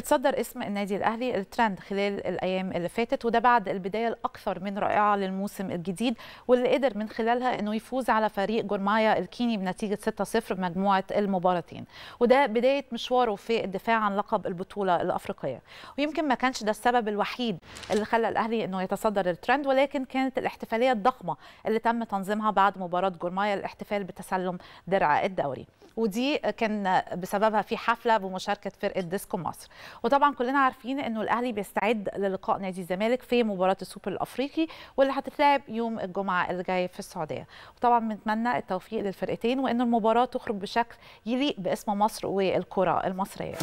تصدر اسم النادي الاهلي الترند خلال الايام اللي فاتت وده بعد البدايه الاكثر من رائعه للموسم الجديد واللي قدر من خلالها انه يفوز على فريق جورمايا الكيني بنتيجه 6-0 مجموعه المباراتين وده بدايه مشواره في الدفاع عن لقب البطوله الافريقيه ويمكن ما كانش ده السبب الوحيد اللي خلى الاهلي انه يتصدر الترند ولكن كانت الاحتفاليه الضخمه اللي تم تنظيمها بعد مباراه جورمايا الاحتفال بتسلم درع الدوري ودي كان بسببها في حفله بمشاركه فرقه ديسكو مصر وطبعا كلنا عارفين انه الاهلي بيستعد للقاء نادي الزمالك في مباراه السوبر الافريقي واللي هتتلعب يوم الجمعه اللي جاي في السعوديه وطبعا بنتمنى التوفيق للفرقتين وان المباراه تخرج بشكل يليق باسم مصر والكره المصريه